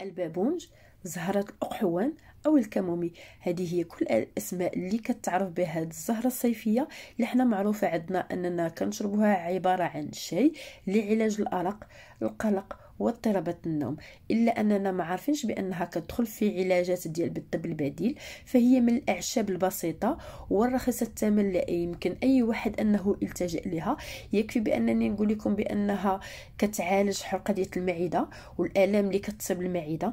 البابونج زهرة الأقحوان أو الكامومي هذه هي كل الأسماء اللي كتعرف بها الزهرة الصيفية اللي حنا معروفة عندنا أننا كنشربوها عبارة عن شاي لعلاج الأرق القلق واضطرابات النوم الا اننا ما عارفينش بانها كتدخل في علاجات ديال بالطب البديل فهي من الاعشاب البسيطه والرخيصه الثمن يمكن اي واحد انه يلتجا لها يكفي بانني نقول لكم بانها كتعالج حرقه ديال المعده والالام اللي كتصيب المعده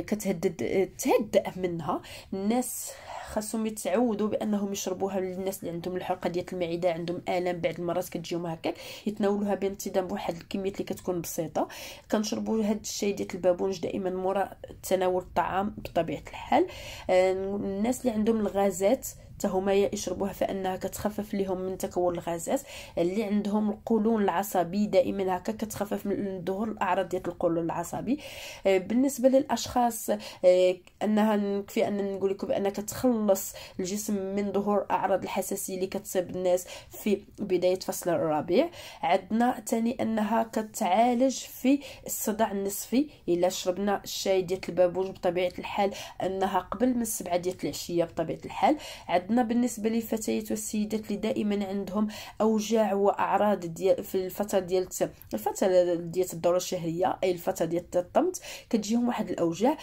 كتهدد تهدأ منها الناس خاصهم يتعودوا بانهم يشربوها للناس اللي عندهم الحرقه ديال المعده عندهم الام بعد المرات كتجيهم هكاك يتناولوها بانتظام بواحد الكميات اللي كتكون بسيطه كنشربوا هذا الشاي ديال البابونج دائما مورا تناول الطعام بطبيعه الحال آه، الناس اللي عندهم الغازات حتى هما يشربوها فانها كتخفف لهم من تكون الغازات اللي عندهم القولون العصبي دائما هكا كتخفف من ظهور الاعراض ديال القولون العصبي آه، بالنسبه للاشخاص آه، انها نكفي ان نقول لكم بان كتخلص الجسم من ظهور اعراض الحساسيه اللي كتصيب الناس في بدايه فصل الربيع عندنا ثاني انها كتعالج في الصداع النصفي الا شربنا الشاي ديال البابوج بطبيعه الحال انها قبل من السبعه ديال العشيه بطبيعه الحال عندنا بالنسبه للفتيات والسيدات اللي دائما عندهم اوجاع واعراض ديال في الفتره ديال الفتره ديال الدوره الشهريه اي الفتره ديال الطمث كتجيهم واحد الاوجاع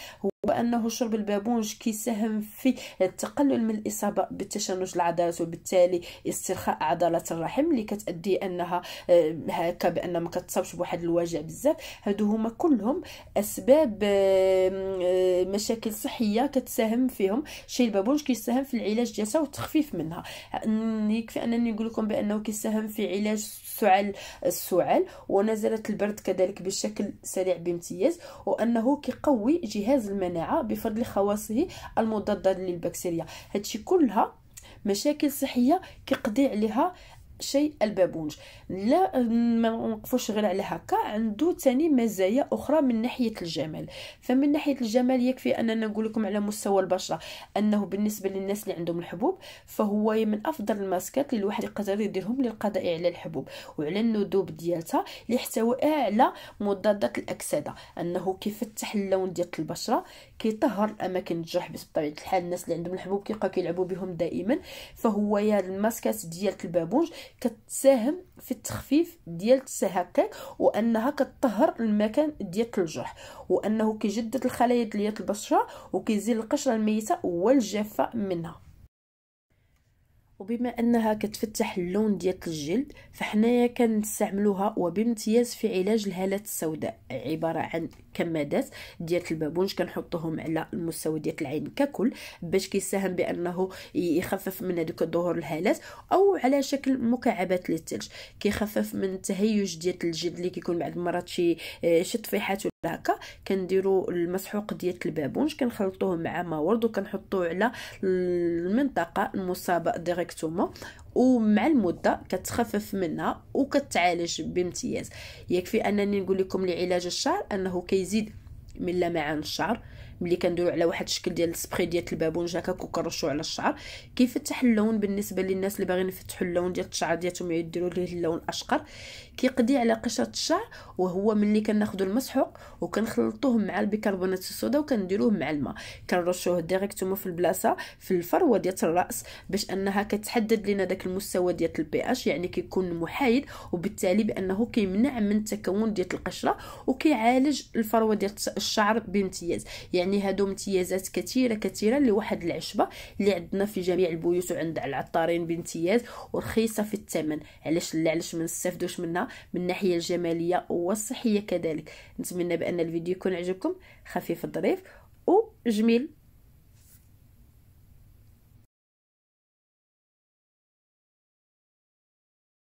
وأنه شرب البابونج كيساهم في التقلل من الإصابة بتشنج العضلات وبالتالي استرخاء عضلات الرحم اللي كتأدي أنها آه، هكا بأن ما كتصابش بواحد الوجع بزاف هادو هما كلهم أسباب آه، آه، مشاكل صحية كتساهم فيهم شي البابونج كيساهم في العلاج ديالها والتخفيف منها يكفي أنني نقول لكم بأنه كيساهم في علاج سعال السعال ونزلت البرد كذلك بشكل سريع بامتياز وأنه كيقوي جهاز المناعة المناعه بفضل خواصه المضاده للبكتيريا هادشي كلها مشاكل صحيه كيقضي عليها شيء البابونج لا ما نوقفوش غير على هكا عنده ثاني مزايا اخرى من ناحيه الجمال فمن ناحيه الجمال يكفي اننا نقول لكم على مستوى البشره انه بالنسبه للناس اللي عندهم الحبوب فهو من افضل الماسكات اللي الواحد يقدر يديرهم للقضاء على الحبوب وعلى الندوب ديالتها اللي يحتوي على مضادات الاكسده انه كيفتح اللون ديال البشره كيطهر الاماكن الجرح بطبيعه الحال الناس اللي عندهم الحبوب كيبقاو كيلعبوا بهم دائما فهو يا الماسكات ديال البابونج كتساهم في التخفيف ديال التسهكك وانها كطهر المكان ديال الجرح وانه كيجدد الخلايا ديال البشره وكيزيل القشره الميته والجافه منها وبما انها كتفتح اللون ديال الجلد فحنايا كنستعملوها وبامتياز في علاج الهالات السوداء عباره عن كمادات ديال البابونج كنحطوهم على المستوى ديال العين ككل باش كيساهم بانه يخفف من هذوك ظهور الهالات او على شكل مكعبات للثلج كيخفف من تهيج ديال الجلد اللي كيكون بعض المرات شي آه، شطفيحات هكا كنديروا المسحوق ديال البابونج كنخلطوه مع ما ورد وكنحطوه على المنطقه المصابه ديريكتومون ومع المده كتخفف منها وكتعالج بامتياز يكفي انني نقول لكم لعلاج الشعر انه كيزيد من لمعان الشعر ملي كنديرو على واحد الشكل ديال السبري ديال البابونج هكاك وكنرشو على الشعر كيفتح اللون بالنسبه للناس اللي باغيين يفتحوا اللون ديال الشعر ديالهم يديروا ليه اللون اشقر كيقضي على قشره الشعر وهو ملي كناخذوا المسحوق وكنخلطوه مع البيكربونات الصودا وكنديروه مع الماء كنرشوه ديريكتومون في البلاصه في الفروه ديال الراس باش انها كتحدد لنا داك المستوى ديال البي اش يعني كيكون محايد وبالتالي بانه كيمنع من التكون ديال القشره وكيعالج الفروه ديال الشعر بامتياز يعني يعني هادو امتيازات كثيره كثيره لواحد العشبه اللي عندنا في جميع البيوت وعند العطارين بامتياز ورخيصه في الثمن علاش لا علاش ما نستافدوش منها من الناحيه الجماليه والصحيه كذلك نتمنى بان الفيديو يكون عجبكم خفيف الظريف وجميل